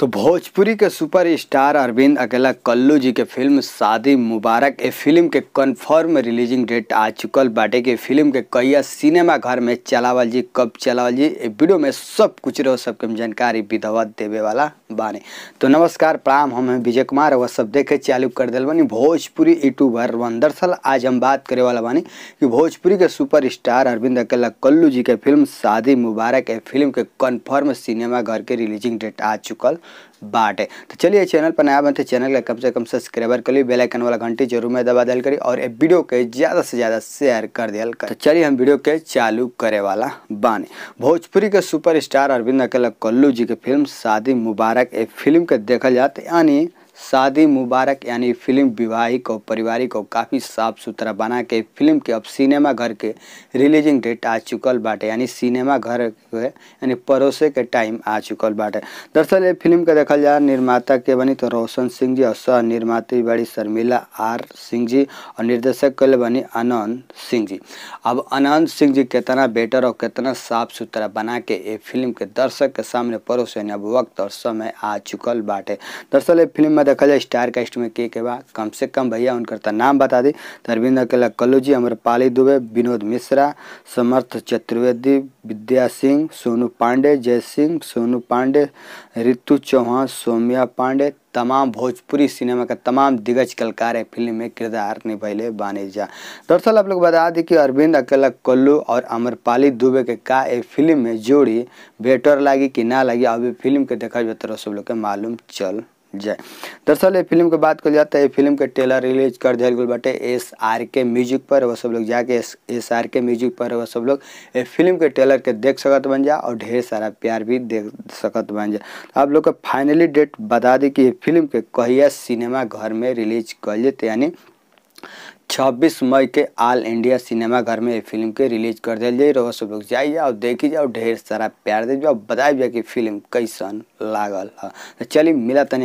तो भोजपुरी के super star Arvind अकेला कल्लू जी के फिल्म शादी मुबारक ए फिल्म के कन्फर्म रिलीजिंग डेट आ चुकल बाटे के फिल्म के कैया सिनेमा घर में चलावल जी कब चलावल जी ए वीडियो में सब कुछ रहो सबके जानकारी विधवा देवे वाला बाने तो नमस्कार प्रणाम हम हैं विजय कुमार वह सब देखे चालू कर दिल बानी भोजपुरी यूट्यूबर वन दरअसल आज हम बात करे वाला बानी कि भोजपुरी के सुपर स्टार अरविंद अकेला कल्लू जी के फिल्म शादी मुबारक ए फिल्म के कन्फर्म सिनेमा घर के रिलीजिंग डेट आ चुकल बाटे तो चलिए चैनल पर नया बनते तो चैनल का कम से कम सब्सक्राइबर कर लिए बेलाइकन वाला घंटी जरूर में दबा दिल करी और वीडियो के ज़्यादा से ज़्यादा शेयर कर दिया कर तो चलिए हम वीडियो के चालू करे वाला बानी भोजपुरी के सुपरस्टार अरविंद अकेला कल्लू जी की फिल्म शादी मुबारक ए फिल्म के देखा जाते तो यानी शादी मुबारक यानी फिल्म विवाहिक और पारिवारिक को काफ़ी साफ सुथरा बना के फिल्म के अब सिनेमा घर के रिलीजिंग डेट आ चुकल बाटे यानी सिनेमा घर यानी परोसे के टाइम आ चुकल बाटे दरअसल ये फिल्म के देखल जा निर्माता के बनी तो रोशन सिंह जी और सह निर्मात्री बड़ी शर्मिला आर सिंह जी और निर्देशक के लिए बनी अनंत सिंह जी अब अनंत सिंह जी कितना बेटर और कितना साफ सुथरा बना के ये फिल्म के दर्शक के सामने परोसे अब वक्त और समय आ चुकल बाटे दरअसल ये फिल्म में बाद जाए स्टार कास्ट में के के बा कम से कम भैया उनकर नाम बता दी तो अरविंद अकेला कल्लू जी अमर पाली दुबे विनोद मिश्रा समर्थ चतुर्वेदी विद्या सिंह सोनू पांडे जय सिंह सोनू पांडे ऋतु चौहान सोम्या पांडे तमाम भोजपुरी सिनेमा का तमाम दिग्गज कलकार है फिल्म में किरदार निभाले बानी जा दरअसल आप लोग बता दें कि अरविंद अकेला कल्लू और अमरपाली दुबे के का ये फिल्म में जोड़ी बेटर लगी कि ना लगी अभी फिल्म के देखा जो तरह सब लोग के मालूम चल जाए दरअसल ये फिल्म के बात कर जाए तो ये फिल्म के ट्रेलर रिलीज कर दिया गया बटे एस आर के म्यूजिक पर वह सब लोग जाके एस एस आर के म्यूजिक पर वह सब लोग ये फिल्म के ट्रेलर के देख सकत बन जाए और ढेर सारा प्यार भी देख सकत बन जाए तो आप लोग का फाइनली डेट बता दी कि ये फिल्म के कहिया सिनेमा घर में रिलीज कर लेते यानी 26 मई के ऑल इंडिया सिनेमा घर में ये फिल्म के रिलीज कर दिया जाए रहो सब लोग जाइए और देखी जाओ ढेर सारा प्यार दे जाओ बताइए कि फिल्म कैसन लागल है तो चलिए मिला तनि